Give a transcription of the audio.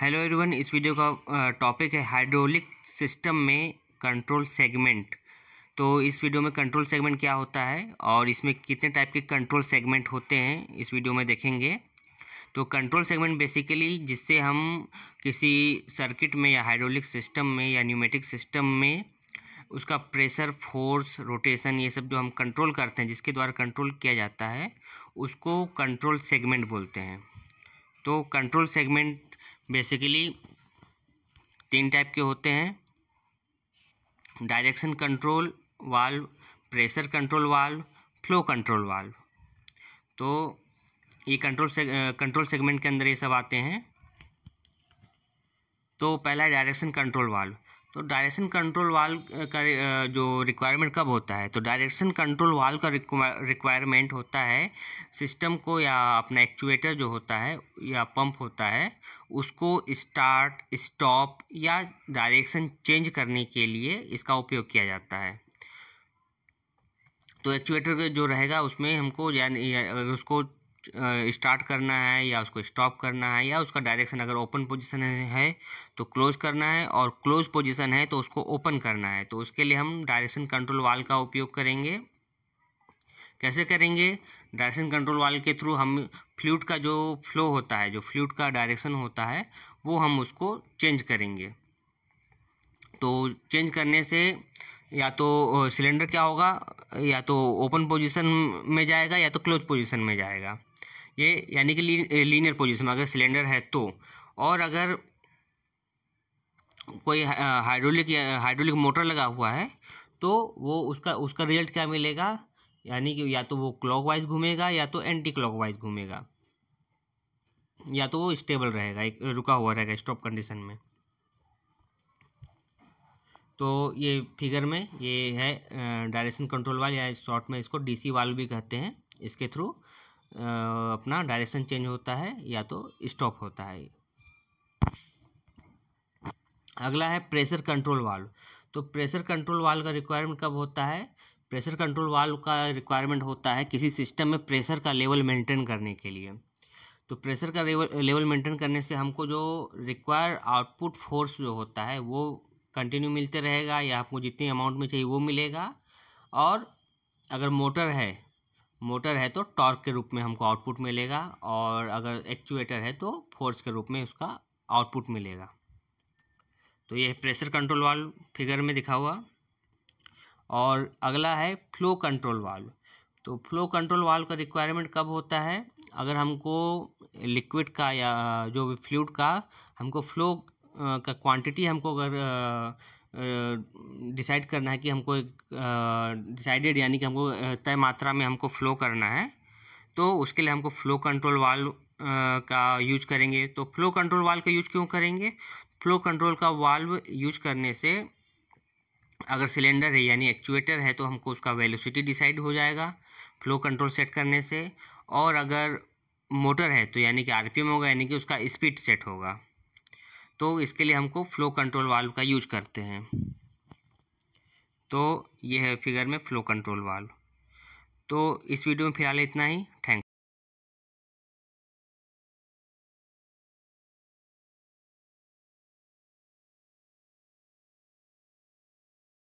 hello everyone इस video का topic है हाइड्रोलिक सिस्टम में कंट्रोल सेगमेंट तो इस वीडियो में कंट्रोल सेगमेंट क्या होता है और इसमें कितने टाइप के कंट्रोल सेगमेंट होते हैं इस वीडियो में देखेंगे तो कंट्रोल सेगमेंट बेसिकली जिससे हम किसी सर्किट में या हाइड्रोलिक सिस्टम में या न्यूमेटिक सिस्टम में उसका प्रेशर फोर्स रोटेशन ये सब जो हम कंट्रोल करते हैं जिसके द्वारा कंट्रोल किया जाता है उसको कंट्रोल सेगमेंट बोलते हैं तो कंट्रोल सेगमेंट बेसिकली तीन टाइप के होते हैं direction control valve pressure control valve flow control valve तो ये कंट्रोल से कंट्रोल सेगमेंट के अंदर ये सब आते हैं तो पहला डायरेक्शन कंट्रोल वाल्व तो डायरेक्शन कंट्रोल वाल का जो रिक्वायरमेंट कब होता है तो डायरेक्शन कंट्रोल वाल का रिक्वायरमेंट होता है सिस्टम को या अपना एक्चुएटर जो होता है या पंप होता है उसको स्टार्ट स्टॉप या डायरेक्शन चेंज करने के लिए इसका उपयोग किया जाता है तो एक्चुएटर जो रहेगा उसमें हमको यानी उसको स्टार्ट करना है या उसको स्टॉप करना है या उसका डायरेक्शन अगर ओपन पोजीशन है तो क्लोज करना है और क्लोज पोजीशन है तो उसको ओपन करना है तो उसके लिए हम डायरेक्शन कंट्रोल वाल का उपयोग करेंगे कैसे करेंगे डायरेक्शन कंट्रोल वाल के थ्रू हम फ्लूट का जो फ्लो होता है जो फ्लूट का डायरेक्शन होता है वो हम उसको चेंज करेंगे तो चेंज करने से या तो सिलेंडर क्या होगा या तो ओपन पोजीशन में जाएगा या तो क्लोज पोजीशन में जाएगा ये यानी कि लीनियर पोजिशन में अगर सिलेंडर है तो और अगर कोई हाइड्रोलिक हाइड्रोलिक मोटर लगा हुआ है तो वो उसका उसका रिजल्ट क्या मिलेगा यानी कि या तो वो क्लॉकवाइज घूमेगा या तो एंटी क्लॉकवाइज घूमेगा या तो वो स्टेबल रहेगा एक रुका हुआ रहेगा स्टॉप कंडीशन में तो ये फिगर में ये है डायरेक्शन कंट्रोल वाल या शॉर्ट में इसको डीसी वाल भी कहते हैं इसके थ्रू अपना डायरेक्शन चेंज होता है या तो स्टॉप होता है अगला है प्रेशर कंट्रोल वाल्व तो प्रेशर कंट्रोल वाल्व का रिक्वायरमेंट कब होता है प्रेशर कंट्रोल वाल्व का रिक्वायरमेंट होता है किसी सिस्टम में प्रेशर का लेवल मेंटेन करने के लिए तो प्रेशर का लेवल मेंटेन करने से हमको जो रिक्वायर आउटपुट फोर्स जो होता है वो कंटिन्यू मिलते रहेगा या आपको जितनी अमाउंट में चाहिए वो मिलेगा और अगर मोटर है मोटर है तो टॉर्क के रूप में हमको आउटपुट मिलेगा और अगर एक्चुएटर है तो फोर्स के रूप में उसका आउटपुट मिलेगा तो ये प्रेशर कंट्रोल वाल्व फिगर में दिखा हुआ और अगला है फ्लो कंट्रोल वाल्व तो फ्लो कंट्रोल वाल्व का रिक्वायरमेंट कब होता है अगर हमको लिक्विड का या जो भी फ्लूड का हमको फ्लो का क्वांटिटी हमको अगर डिसाइड करना है कि हमको एक डिसाइडेड यानी कि हमको तय मात्रा में हमको फ्लो करना है तो उसके लिए हमको फ्लो कंट्रोल वाल का यूज करेंगे तो फ्लो कंट्रोल वाल का यूज क्यों करेंगे फ्लो कंट्रोल का वाल्व यूज करने से अगर सिलेंडर है यानी एक्चुएटर है तो हमको उसका वेलोसिटी डिसाइड हो जाएगा फ्लो कंट्रोल सेट करने से और अगर मोटर है तो यानी कि आरपीएम होगा यानी कि उसका स्पीड सेट होगा तो इसके लिए हमको फ्लो कंट्रोल वाल्व का यूज करते हैं तो ये है फिगर में फ्लो कंट्रोल वाल्व तो इस वीडियो में फिलहाल इतना ही थैंक